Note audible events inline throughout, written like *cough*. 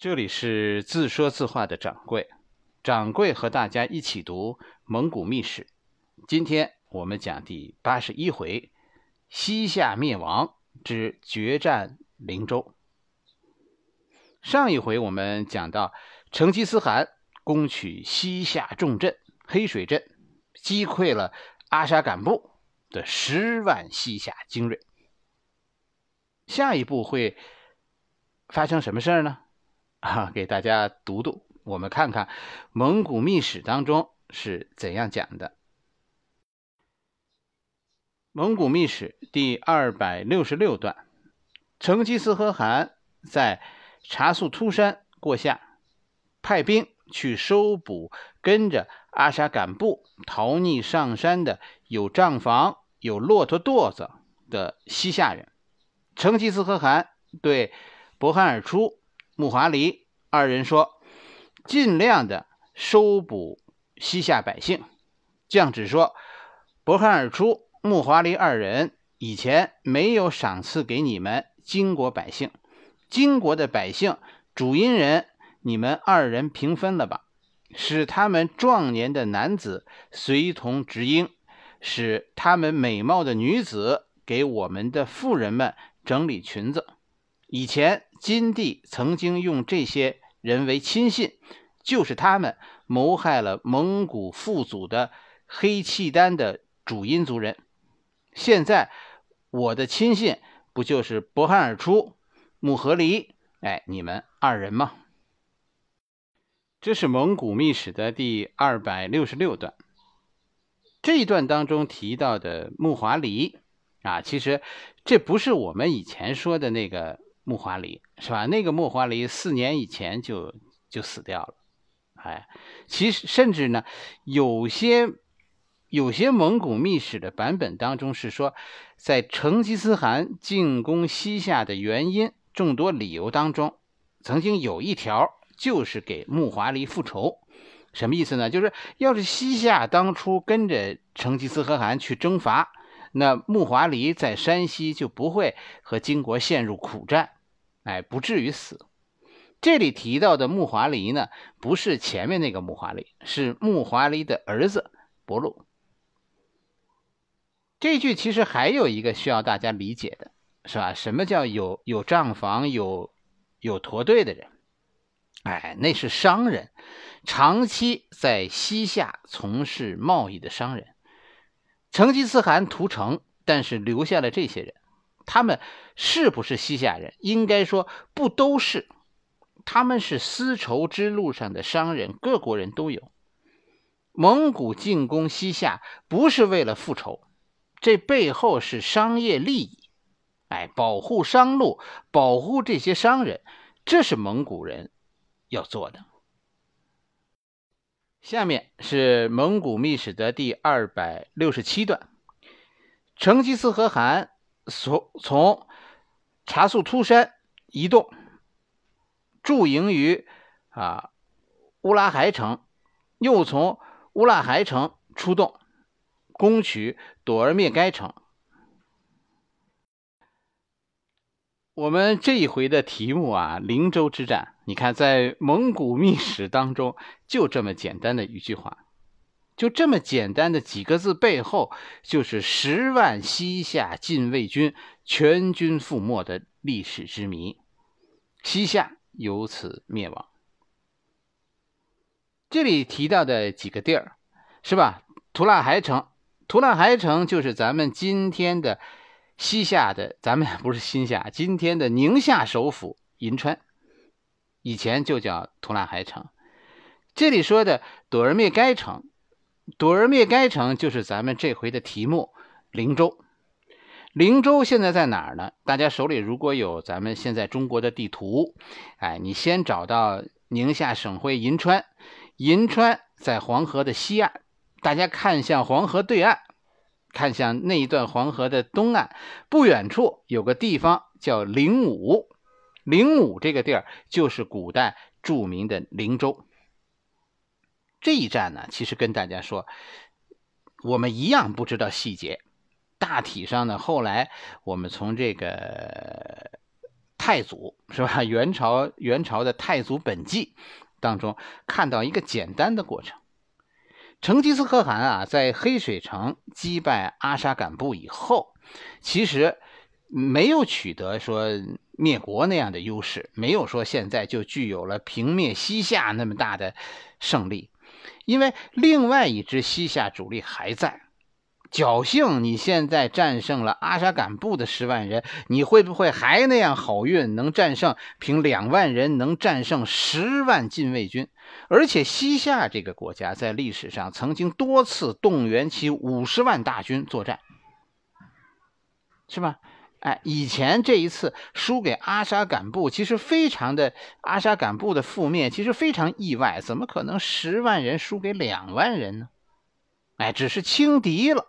这里是自说自话的掌柜，掌柜和大家一起读《蒙古秘史》。今天我们讲第八十一回：西夏灭亡之决战灵州。上一回我们讲到，成吉思汗攻取西夏重镇黑水镇，击溃了阿沙敢部的十万西夏精锐。下一步会发生什么事儿呢？啊，给大家读读，我们看看《蒙古秘史》当中是怎样讲的。《蒙古秘史》第二百六十六段：成吉思汗在察素突山过夏，派兵去收捕跟着阿沙赶部逃匿上山的有帐房、有骆驼垛子的西夏人。成吉思汗对博汗尔出。穆华黎二人说：“尽量的收捕西夏百姓。”降旨说：“薄汗尔出穆华黎二人以前没有赏赐给你们金国百姓，金国的百姓主因人，你们二人平分了吧。使他们壮年的男子随同执鹰，使他们美貌的女子给我们的妇人们整理裙子。以前。”金帝曾经用这些人为亲信，就是他们谋害了蒙古父祖的黑契丹的主因族人。现在我的亲信不就是博汗尔出、木合黎？哎，你们二人吗？这是《蒙古秘史》的第二百六十六段。这一段当中提到的木华黎啊，其实这不是我们以前说的那个。木华黎是吧？那个木华黎四年以前就就死掉了。哎，其实甚至呢，有些有些蒙古秘史的版本当中是说，在成吉思汗进攻西夏的原因众多理由当中，曾经有一条就是给木华黎复仇。什么意思呢？就是要是西夏当初跟着成吉思汗去征伐，那木华黎在山西就不会和金国陷入苦战。哎，不至于死。这里提到的木华黎呢，不是前面那个木华黎，是木华黎的儿子伯鲁。这句其实还有一个需要大家理解的，是吧？什么叫有有账房、有有驼队的人？哎，那是商人，长期在西夏从事贸易的商人。成吉思汗屠城，但是留下了这些人。他们是不是西夏人？应该说不都是，他们是丝绸之路上的商人，各国人都有。蒙古进攻西夏不是为了复仇，这背后是商业利益。哎，保护商路，保护这些商人，这是蒙古人要做的。下面是《蒙古秘史》的第二百六十七段：成吉思汗。所从查速突山移动，驻营于啊乌拉海城，又从乌拉海城出动，攻取朵儿灭该城。我们这一回的题目啊，灵州之战，你看在蒙古秘史当中就这么简单的一句话。就这么简单的几个字，背后就是十万西夏禁卫军全军覆没的历史之谜，西夏由此灭亡。这里提到的几个地儿，是吧？图腊海城，图腊海城就是咱们今天的西夏的，咱们不是新夏，今天的宁夏首府银川，以前就叫图腊海城。这里说的朵儿灭该城。夺而灭该城，就是咱们这回的题目——灵州。灵州现在在哪儿呢？大家手里如果有咱们现在中国的地图，哎，你先找到宁夏省会银川。银川在黄河的西岸，大家看向黄河对岸，看向那一段黄河的东岸，不远处有个地方叫灵武。灵武这个地儿就是古代著名的灵州。这一战呢，其实跟大家说，我们一样不知道细节。大体上呢，后来我们从这个太祖是吧？元朝元朝的《太祖本纪》当中看到一个简单的过程：成吉思汗啊，在黑水城击败阿沙敢部以后，其实没有取得说灭国那样的优势，没有说现在就具有了平灭西夏那么大的胜利。因为另外一支西夏主力还在，侥幸你现在战胜了阿沙敢布的十万人，你会不会还那样好运，能战胜凭两万人能战胜十万禁卫军？而且西夏这个国家在历史上曾经多次动员起五十万大军作战，是吧？哎，以前这一次输给阿沙敢布，其实非常的阿沙敢布的覆灭，其实非常意外。怎么可能十万人输给两万人呢？哎，只是轻敌了。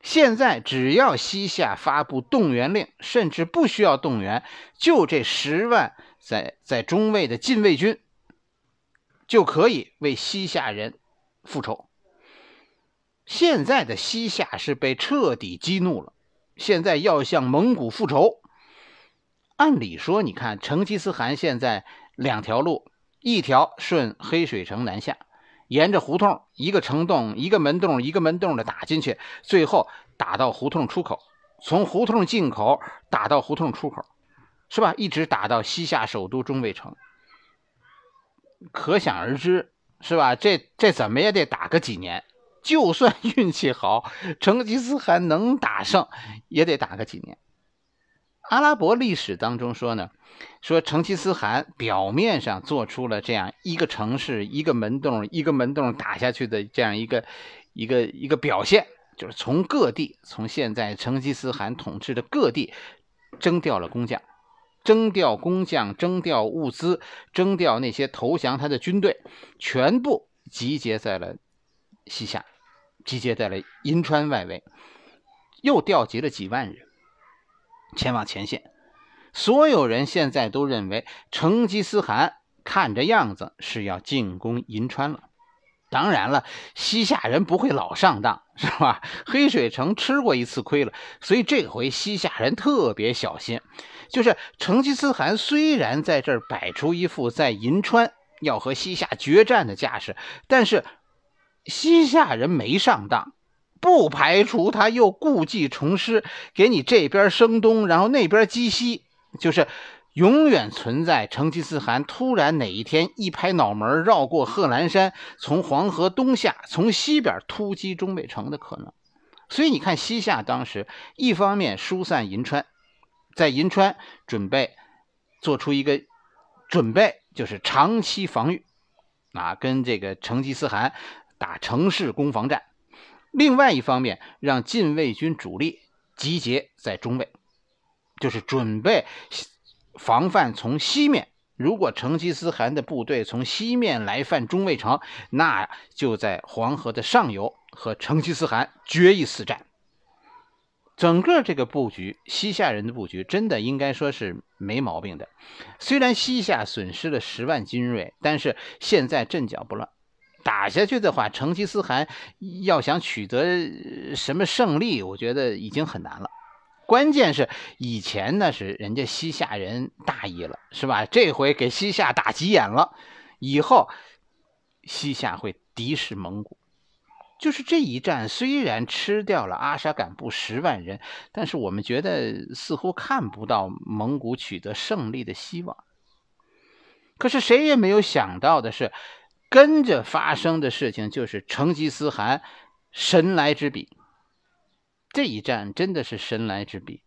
现在只要西夏发布动员令，甚至不需要动员，就这十万在在中卫的禁卫军，就可以为西夏人复仇。现在的西夏是被彻底激怒了。现在要向蒙古复仇。按理说，你看成吉思汗现在两条路，一条顺黑水城南下，沿着胡同一个城洞一个门洞一个门洞的打进去，最后打到胡同出口，从胡同进口打到胡同出口，是吧？一直打到西夏首都中卫城，可想而知，是吧？这这怎么也得打个几年。就算 *laughs* 运气好，成吉思汗能打胜，也得打个几年。阿拉伯历史当中说呢，说成吉思汗表面上做出了这样一个城市一个门洞一个门洞打下去的这样一个一个一个表现，就是从各地，从现在成吉思汗统治的各地，征调了工匠，征调工匠，征调物资，征调那些投降他的军队，全部集结在了。西夏集结在了银川外围，又调集了几万人前往前线。所有人现在都认为，成吉思汗看着样子是要进攻银川了。当然了，西夏人不会老上当，是吧？黑水城吃过一次亏了，所以这回西夏人特别小心。就是成吉思汗虽然在这儿摆出一副在银川要和西夏决战的架势，但是。西夏人没上当，不排除他又故技重施，给你这边声东，然后那边击西，就是永远存在成吉思汗突然哪一天一拍脑门，绕过贺兰山，从黄河东下，从西边突击中北城的可能。所以你看，西夏当时一方面疏散银川，在银川准备做出一个准备，就是长期防御啊，跟这个成吉思汗。打城市攻防战，另外一方面，让禁卫军主力集结在中卫，就是准备防范从西面。如果成吉思汗的部队从西面来犯中卫城，那就在黄河的上游和成吉思汗决一死战。整个这个布局，西夏人的布局真的应该说是没毛病的。虽然西夏损失了十万精锐，但是现在阵脚不乱。打下去的话，成吉思汗要想取得什么胜利，我觉得已经很难了。关键是以前那是人家西夏人大意了，是吧？这回给西夏打急眼了，以后西夏会敌视蒙古。就是这一战虽然吃掉了阿沙敢布十万人，但是我们觉得似乎看不到蒙古取得胜利的希望。可是谁也没有想到的是。跟着发生的事情就是成吉思汗神来之笔，这一战真的是神来之笔。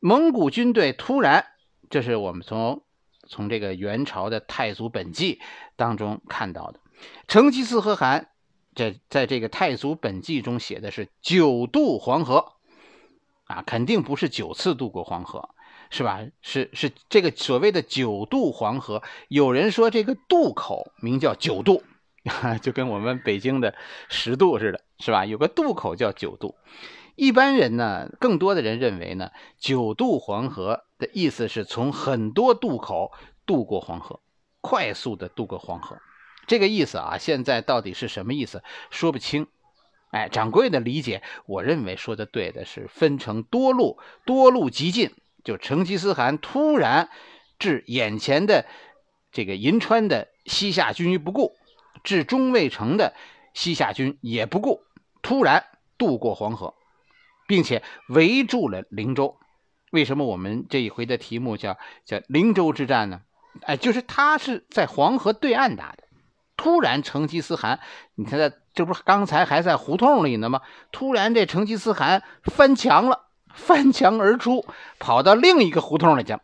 蒙古军队突然，这是我们从从这个元朝的《太祖本纪》当中看到的。成吉思和汗这在这个《太祖本纪》中写的是九渡黄河，啊，肯定不是九次渡过黄河。是吧？是是这个所谓的九渡黄河，有人说这个渡口名叫九渡，*laughs* 就跟我们北京的十渡似的，是吧？有个渡口叫九渡。一般人呢，更多的人认为呢，九渡黄河的意思是从很多渡口渡过黄河，快速的渡过黄河，这个意思啊，现在到底是什么意思，说不清。哎，掌柜的理解，我认为说的对的是分成多路，多路急进。就成吉思汗突然置眼前的这个银川的西夏军于不顾，置中卫城的西夏军也不顾，突然渡过黄河，并且围住了灵州。为什么我们这一回的题目叫叫灵州之战呢？哎，就是他是在黄河对岸打的。突然，成吉思汗，你看看，这不是刚才还在胡同里呢吗？突然，这成吉思汗翻墙了。翻墙而出，跑到另一个胡同里去。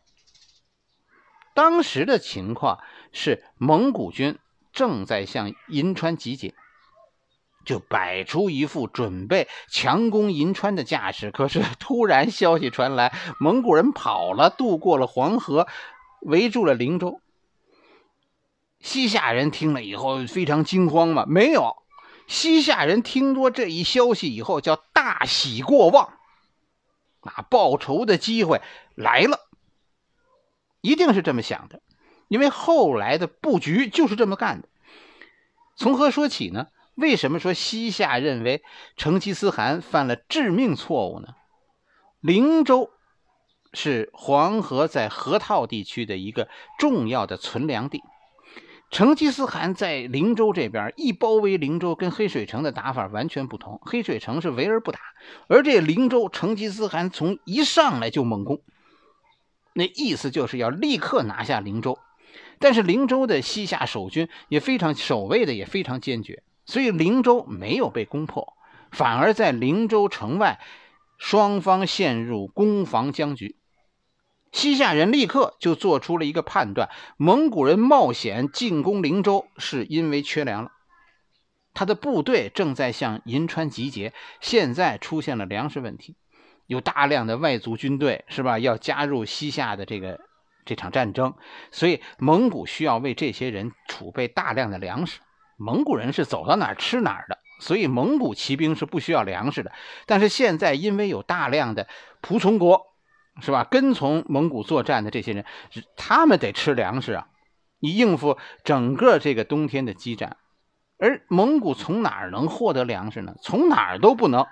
当时的情况是，蒙古军正在向银川集结，就摆出一副准备强攻银川的架势。可是突然消息传来，蒙古人跑了，渡过了黄河，围住了灵州。西夏人听了以后非常惊慌嘛。没有，西夏人听说这一消息以后，叫大喜过望。啊，报仇的机会来了，一定是这么想的，因为后来的布局就是这么干的。从何说起呢？为什么说西夏认为成吉思汗犯了致命错误呢？灵州是黄河在河套地区的一个重要的存粮地。成吉思汗在灵州这边一包围灵州，跟黑水城的打法完全不同。黑水城是围而不打，而这灵州，成吉思汗从一上来就猛攻，那意思就是要立刻拿下灵州。但是灵州的西夏守军也非常守卫的也非常坚决，所以灵州没有被攻破，反而在灵州城外，双方陷入攻防僵局。西夏人立刻就做出了一个判断：蒙古人冒险进攻灵州，是因为缺粮了。他的部队正在向银川集结，现在出现了粮食问题。有大量的外族军队，是吧？要加入西夏的这个这场战争，所以蒙古需要为这些人储备大量的粮食。蒙古人是走到哪吃哪的，所以蒙古骑兵是不需要粮食的。但是现在因为有大量的仆从国。是吧？跟从蒙古作战的这些人，他们得吃粮食啊！你应付整个这个冬天的激战，而蒙古从哪儿能获得粮食呢？从哪儿都不能。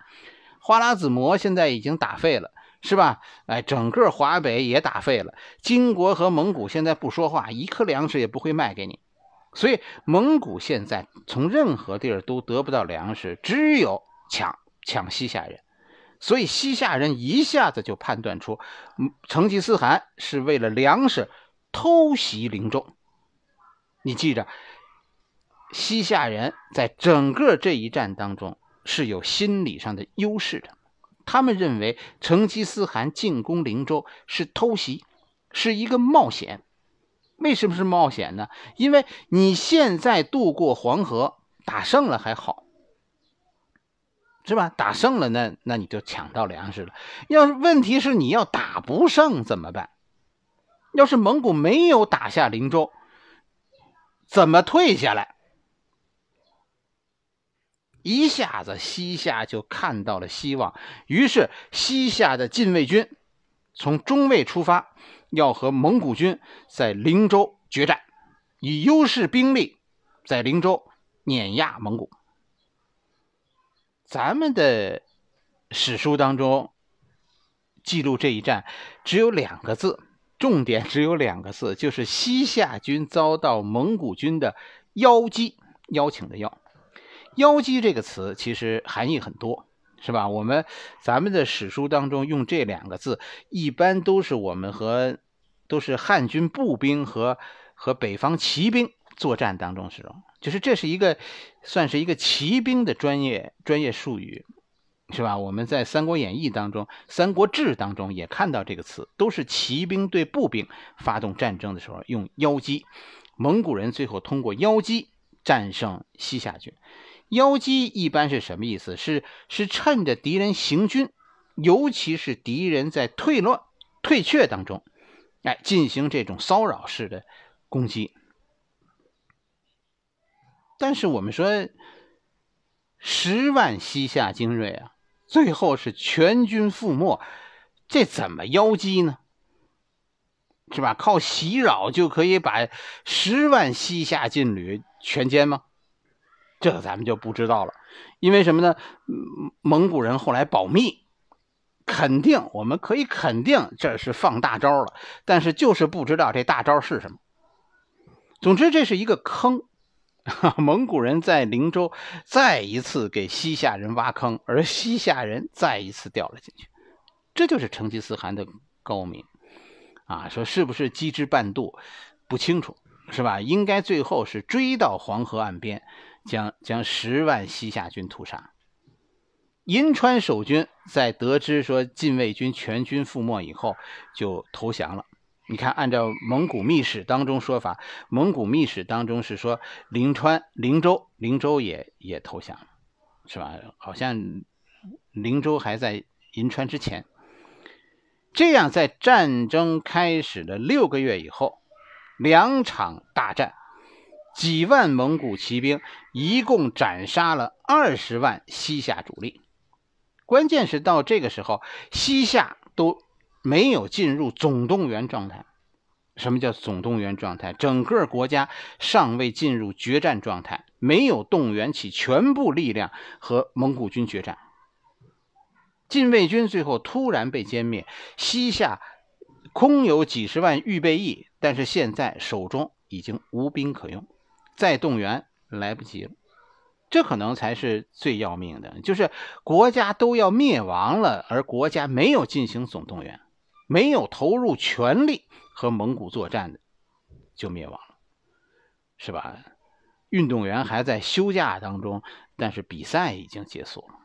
花剌子模现在已经打废了，是吧？哎，整个华北也打废了。金国和蒙古现在不说话，一颗粮食也不会卖给你。所以蒙古现在从任何地儿都得不到粮食，只有抢抢西夏人。所以西夏人一下子就判断出，成吉思汗是为了粮食偷袭灵州。你记着，西夏人在整个这一战当中是有心理上的优势的。他们认为成吉思汗进攻灵州是偷袭，是一个冒险。为什么是冒险呢？因为你现在渡过黄河，打胜了还好。是吧？打胜了，那那你就抢到粮食了。要是问题是你要打不胜怎么办？要是蒙古没有打下灵州，怎么退下来？一下子西夏就看到了希望，于是西夏的禁卫军从中卫出发，要和蒙古军在灵州决战，以优势兵力在灵州碾压蒙古。咱们的史书当中记录这一战，只有两个字，重点只有两个字，就是西夏军遭到蒙古军的“邀击”，邀请的“邀”。“邀击”这个词其实含义很多，是吧？我们咱们的史书当中用这两个字，一般都是我们和都是汉军步兵和和北方骑兵。作战当中时候，就是这是一个算是一个骑兵的专业专业术语，是吧？我们在《三国演义》当中、《三国志》当中也看到这个词，都是骑兵对步兵发动战争的时候用腰击。蒙古人最后通过腰击战胜西夏军。腰击一般是什么意思？是是趁着敌人行军，尤其是敌人在退乱、退却当中，哎，进行这种骚扰式的攻击。但是我们说，十万西夏精锐啊，最后是全军覆没，这怎么妖姬呢？是吧？靠袭扰就可以把十万西夏劲旅全歼吗？这咱们就不知道了。因为什么呢？蒙古人后来保密，肯定我们可以肯定这是放大招了，但是就是不知道这大招是什么。总之，这是一个坑。*laughs* 蒙古人在灵州再一次给西夏人挖坑，而西夏人再一次掉了进去。这就是成吉思汗的高明，啊，说是不是机智半渡，不清楚，是吧？应该最后是追到黄河岸边，将将十万西夏军屠杀。银川守军在得知说禁卫军全军覆没以后，就投降了。你看，按照《蒙古秘史》当中说法，《蒙古秘史》当中是说，临川、灵州、灵州也也投降，是吧？好像灵州还在银川之前。这样，在战争开始的六个月以后，两场大战，几万蒙古骑兵一共斩杀了二十万西夏主力。关键是到这个时候，西夏都。没有进入总动员状态，什么叫总动员状态？整个国家尚未进入决战状态，没有动员起全部力量和蒙古军决战。禁卫军最后突然被歼灭，西夏空有几十万预备役，但是现在手中已经无兵可用，再动员来不及了。这可能才是最要命的，就是国家都要灭亡了，而国家没有进行总动员。没有投入全力和蒙古作战的，就灭亡了，是吧？运动员还在休假当中，但是比赛已经结束了。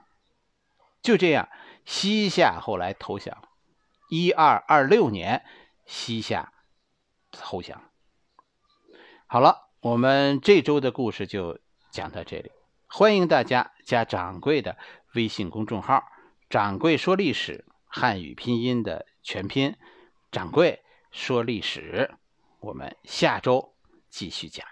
就这样，西夏后来投降了。一二二六年，西夏投降好了，我们这周的故事就讲到这里。欢迎大家加掌柜的微信公众号“掌柜说历史”。汉语拼音的全拼，掌柜说历史，我们下周继续讲。